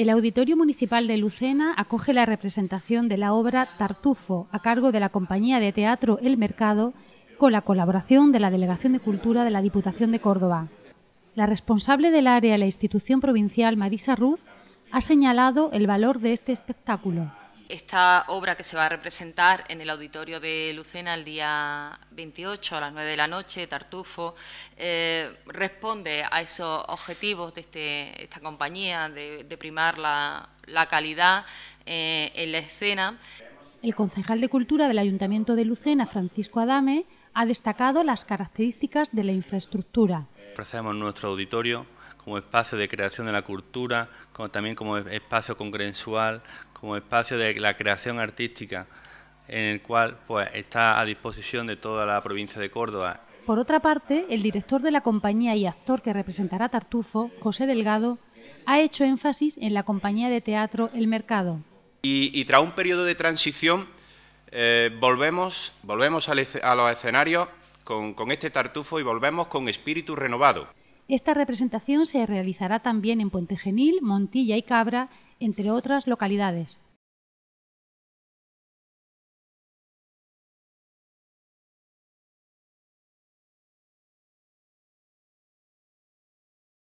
El Auditorio Municipal de Lucena acoge la representación de la obra Tartufo a cargo de la compañía de teatro El Mercado con la colaboración de la Delegación de Cultura de la Diputación de Córdoba. La responsable del área de la institución provincial, Marisa Ruz, ha señalado el valor de este espectáculo esta obra que se va a representar en el auditorio de Lucena el día 28 a las 9 de la noche, Tartufo, eh, responde a esos objetivos de este, esta compañía, de, primar la, calidad eh, en la escena. El concejal de Cultura del Ayuntamiento de Lucena, Francisco Adame, ha destacado las características de la infraestructura. Ofrecemos nuestro auditorio como espacio de creación de la cultura, como también como espacio congresual, como espacio de la creación artística, en el cual pues, está a disposición de toda la provincia de Córdoba. Por otra parte, el director de la compañía y actor que representará Tartufo, José Delgado, ha hecho énfasis en la compañía de teatro El Mercado. Y, tras un periodo de transición, eh, volvemos, volvemos a los escenarios con este Tartufo y volvemos con espíritu renovado. Esta representación se realizará también en Puente Genil, Montilla y Cabra, entre otras localidades.